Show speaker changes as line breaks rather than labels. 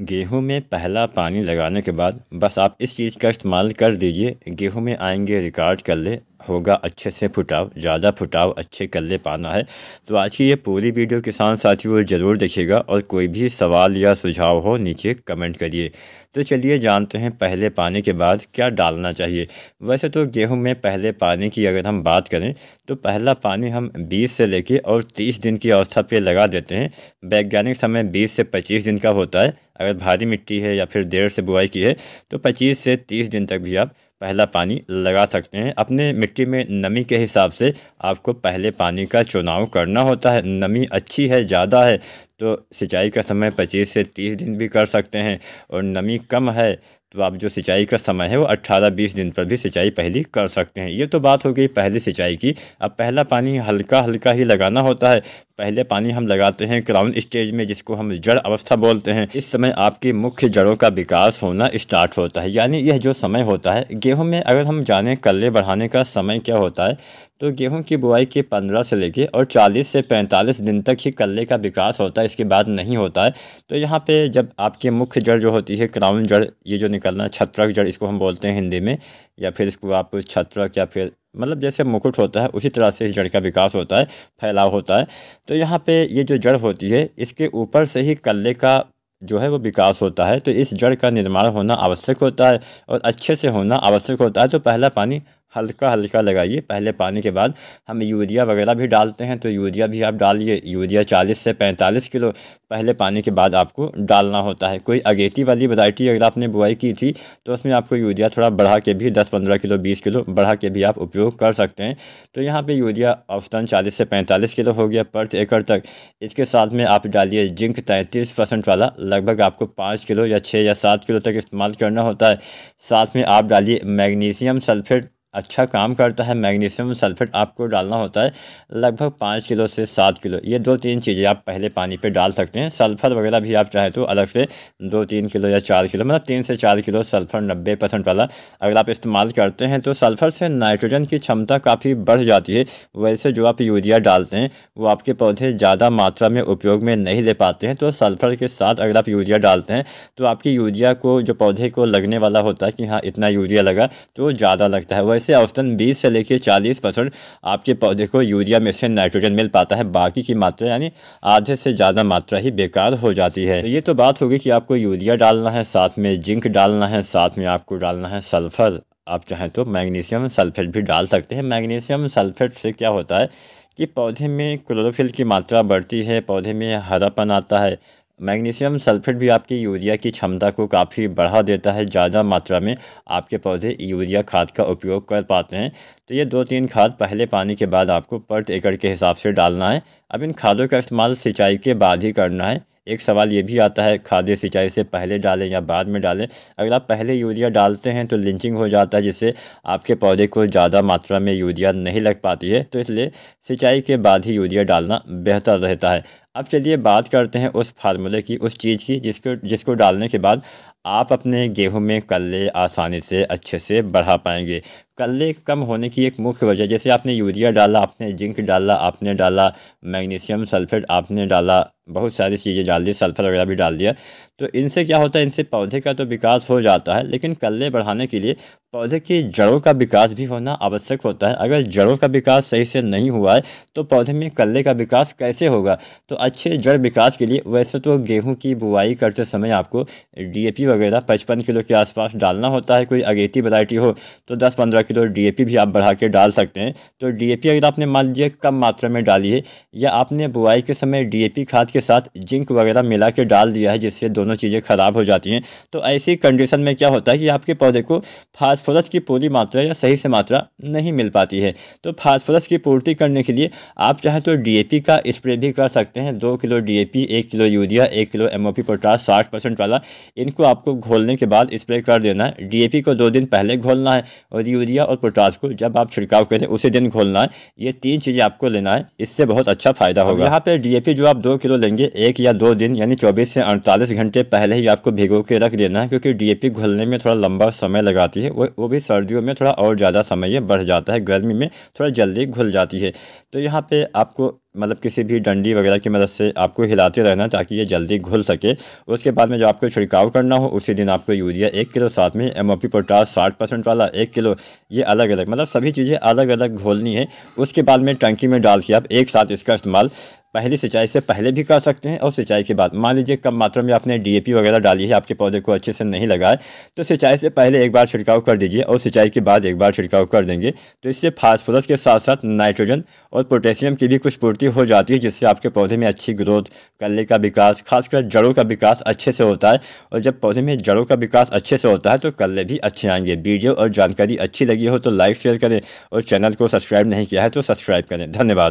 गेहूँ में पहला पानी लगाने के बाद बस आप इस चीज़ का इस्तेमाल कर दीजिए गेहूँ में आएँगे रिकॉर्ड कर ले होगा अच्छे से फुटाव ज़्यादा फुटाव अच्छे कल्ले पाना है तो आज की ये पूरी वीडियो किसान साथियों ज़रूर देखिएगा और कोई भी सवाल या सुझाव हो नीचे कमेंट करिए तो चलिए जानते हैं पहले पानी के बाद क्या डालना चाहिए वैसे तो गेहूं में पहले पानी की अगर हम बात करें तो पहला पानी हम 20 से लेके और 30 दिन की अवस्था पे लगा देते हैं वैज्ञानिक समय 20 से 25 दिन का होता है अगर भारी मिट्टी है या फिर देर से बुआई की है तो 25 से 30 दिन तक भी आप पहला पानी लगा सकते हैं अपने मिट्टी में नमी के हिसाब से आपको पहले पानी का चुनाव करना होता है नमी अच्छी है ज़्यादा है तो सिंचाई का समय 25 से 30 दिन भी कर सकते हैं और नमी कम है तो आप जो सिंचाई का समय है वो 18-20 दिन पर भी सिंचाई पहली कर सकते हैं ये तो बात हो गई पहली सिंचाई की अब पहला पानी हल्का हल्का ही लगाना होता है पहले पानी हम लगाते हैं क्राउन स्टेज में जिसको हम जड़ अवस्था बोलते हैं इस समय आपकी मुख्य जड़ों का विकास होना स्टार्ट होता है यानी यह जो समय होता है गेहूं में अगर हम जाने कल्ले बढ़ाने का समय क्या होता है तो गेहूं की बुआई के 15 से लेके और 40 से 45 दिन तक ही कल्ले का विकास होता है इसके बाद नहीं होता है तो यहाँ पे जब आपकी मुख्य जड़ जो होती है क्राउन जड़ ये जो निकलना छत्रक जड़ इसको हम बोलते हैं हिंदी में या फिर इसको आप छत्रक या फिर मतलब जैसे मुकुट होता है उसी तरह से इस जड़ का विकास होता है फैलाव होता है तो यहाँ पे ये जो जड़ होती है इसके ऊपर से ही कल्ले का जो है वो विकास होता है तो इस जड़ का निर्माण होना आवश्यक होता है और अच्छे से होना आवश्यक होता है तो पहला पानी हल्का हल्का लगाइए पहले पानी के बाद हम यूरिया वगैरह भी डालते हैं तो यूरिया भी आप डालिए यूरिया 40 से 45 किलो पहले पानी के बाद आपको डालना होता है कोई अगेती वाली वैरायटी अगर आपने बुआई की थी तो उसमें आपको यूरिया थोड़ा बढ़ा के भी 10-15 किलो 20 किलो बढ़ा के भी आप उपयोग कर सकते हैं तो यहाँ पर यूरिया औसतन चालीस से पैंतालीस किलो हो गया प्रति एकड़ तक इसके साथ में आप डालिए जिंक तैंतीस वाला लगभग आपको पाँच किलो या छः या सात किलो तक इस्तेमाल करना होता है साथ में आप डालिए मैग्नीशियम सल्फेट अच्छा काम करता है मैग्नीशियम सल्फेट आपको डालना होता है लगभग पाँच किलो से सात किलो ये दो तीन चीज़ें आप पहले पानी पे डाल सकते हैं सल्फ़र वगैरह भी आप चाहे तो अलग से दो तीन किलो या चार किलो मतलब तीन से चार किलो सल्फ़र नब्बे परसेंट वाला अगर आप इस्तेमाल करते हैं तो सल्फ़र से नाइट्रोजन की क्षमता काफ़ी बढ़ जाती है वैसे जो आप यूरिया डालते हैं वो आपके पौधे ज़्यादा मात्रा में उपयोग में नहीं ले पाते हैं तो सल्फ़र के साथ अगर आप यूरिया डालते हैं तो आपकी यूरिया को जो पौधे को लगने वाला होता है कि हाँ इतना यूरिया लगा तो ज़्यादा लगता है वैसे से औसतन 20 से लेकर 40 परसेंट आपके पौधे को यूरिया में से नाइट्रोजन मिल पाता है बाकी की मात्रा यानी आधे से ज़्यादा मात्रा ही बेकार हो जाती है तो ये तो बात होगी कि आपको यूरिया डालना है साथ में जिंक डालना है साथ में आपको डालना है सल्फ़र आप चाहें तो मैग्नीशियम सल्फेट भी डाल सकते हैं मैग्नीशियम सल्फेट से क्या होता है कि पौधे में क्लोरोफिल की मात्रा बढ़ती है पौधे में हरापन आता है मैग्नीशियम सल्फेट भी आपकी यूरिया की क्षमता को काफ़ी बढ़ा देता है ज़्यादा मात्रा में आपके पौधे यूरिया खाद का उपयोग कर पाते हैं तो ये दो तीन खाद पहले पानी के बाद आपको पर एकड़ के हिसाब से डालना है अब इन खादों का इस्तेमाल सिंचाई के बाद ही करना है एक सवाल ये भी आता है खाद्य सिंचाई से पहले डालें या बाद में डालें अगर आप पहले यूरिया डालते हैं तो लिंचिंग हो जाता है जिससे आपके पौधे को ज़्यादा मात्रा में यूरिया नहीं लग पाती है तो इसलिए सिंचाई के बाद ही यूरिया डालना बेहतर रहता है अब चलिए बात करते हैं उस फार्मूले की उस चीज़ की जिसको जिसको डालने के बाद आप अपने गेहूं में कल्ले आसानी से अच्छे से बढ़ा पाएंगे कल्ले कम होने की एक मुख्य वजह जैसे आपने यूरिया डाला आपने जिंक डाला आपने डाला मैग्नीशियम सल्फेट आपने डाला बहुत सारी चीज़ें डाल दी सल्फर वगैरह भी डाल दिया तो इनसे क्या होता है इनसे पौधे का तो विकास हो जाता है लेकिन कल्ले बढ़ाने के लिए पौधे की जड़ों का विकास भी होना आवश्यक होता है अगर जड़ों का विकास सही से नहीं हुआ है तो पौधे में कल्ले का विकास कैसे होगा तो अच्छे जड़ विकास के लिए वैसे तो गेहूँ की बुआई करते समय आपको डी वगैरह पचपन किलो के आसपास डालना होता है कोई अगेती वैरायटी हो तो दस पंद्रह किलो डीएपी भी आप बढ़ा के डाल सकते हैं तो डीएपी अगर आपने मान लीजिए कम मात्रा में डाली है या आपने बुआई के समय डीएपी खाद के साथ जिंक वगैरह मिला के डाल दिया है जिससे दोनों चीज़ें ख़राब हो जाती हैं तो ऐसी कंडीशन में क्या होता है कि आपके पौधे को फास्फोरस की पूरी मात्रा या सही से मात्रा नहीं मिल पाती है तो फास्फोरस की पूर्ति करने के लिए आप चाहे तो डी का स्प्रे भी कर सकते हैं दो किलो डीएपी एक किलो यूरिया एक kilo M O P potash साठ परसेंट वाला इनको आप आपको घोलने के बाद स्प्रे कर देना है डी को दो दिन पहले घोलना है और यूरिया और पोटास को जब आप छिड़काव करें उसी दिन घोलना है ये तीन चीज़ें आपको लेना है इससे बहुत अच्छा फ़ायदा होगा यहाँ पर डी जो आप दो किलो लेंगे एक या दो दिन यानी चौबीस से अड़तालीस घंटे पहले ही आपको भिगो के रख देना है क्योंकि डी घुलने में थोड़ा लंबा समय लगाती है वो वो भी सर्दियों में थोड़ा और ज़्यादा समय ये बढ़ जाता है गर्मी में थोड़ा जल्दी घुल जाती है तो यहाँ पर आपको मतलब किसी भी डंडी वगैरह की मदद से आपको हिलाते रहना ताकि ये जल्दी घुल सके उसके बाद में जो आपको छिड़काव करना हो उसी दिन आपको यूरिया एक किलो साथ में एम ओ पी पोटास साठ परसेंट वाला एक किलो ये अलग अलग मतलब सभी चीज़ें अलग अलग घोलनी है उसके बाद में टंकी में डाल के आप एक साथ इसका इस्तेमाल पहले सिंचाई से पहले भी कर सकते हैं और सिंचाई के बाद मान लीजिए कम मात्रा में आपने डी वगैरह डाली है आपके पौधे को अच्छे से नहीं लगाए तो सिंचाई से पहले एक बार छिड़काव कर दीजिए और सिंचाई के बाद एक बार छिड़काव कर देंगे तो इससे फास्फोरस के साथ साथ नाइट्रोजन और पोटेशियम की भी कुछ पूर्ति हो जाती है जिससे आपके पौधे में अच्छी ग्रोथ कल्ले का विकास खासकर जड़ों का विकास अच्छे से होता है और जब पौधे में जड़ों का विकास अच्छे से होता है तो कल्ले भी अच्छे आएंगे वीडियो और जानकारी अच्छी लगी हो तो लाइक शेयर करें और चैनल को सब्सक्राइब नहीं किया है तो सब्सक्राइब करें धन्यवाद